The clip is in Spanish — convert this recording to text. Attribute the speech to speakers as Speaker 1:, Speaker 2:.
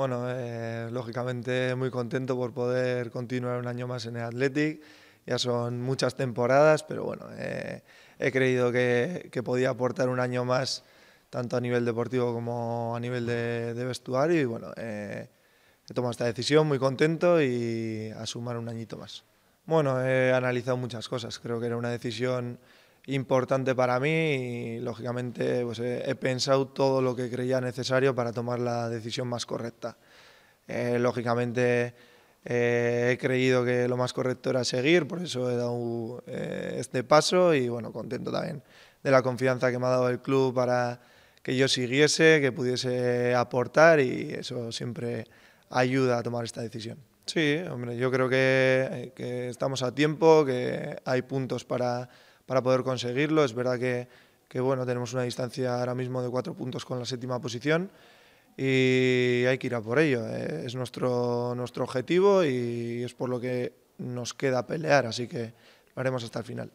Speaker 1: Bueno, eh, lógicamente muy contento por poder continuar un año más en el Athletic. Ya son muchas temporadas, pero bueno, eh, he creído que, podía aportar un año más tanto a nivel deportivo como a nivel de, vestuario y bueno, eh, he tomado esta decisión muy contento y a sumar un añito más. Bueno, he analizado muchas cosas, creo que era una decisión importante para mí y lógicamente pues, eh, he, pensado todo lo que creía necesario para tomar la decisión más correcta. Eh, lógicamente eh, he creído que lo más correcto era seguir, por eso he dado este paso y bueno, contento también de la confianza que me ha dado el club para que yo siguiese, que pudiese aportar y eso siempre ayuda a tomar esta decisión. Sí, hombre, yo creo que estamos a tiempo, que hay puntos para para poder conseguirlo. Es verdad que, bueno, tenemos una distancia ahora mismo de cuatro puntos con la séptima posición y hay que ir a por ello. Eh, es nuestro, nuestro objetivo y es por lo que nos queda pelear, así que lo haremos hasta el final.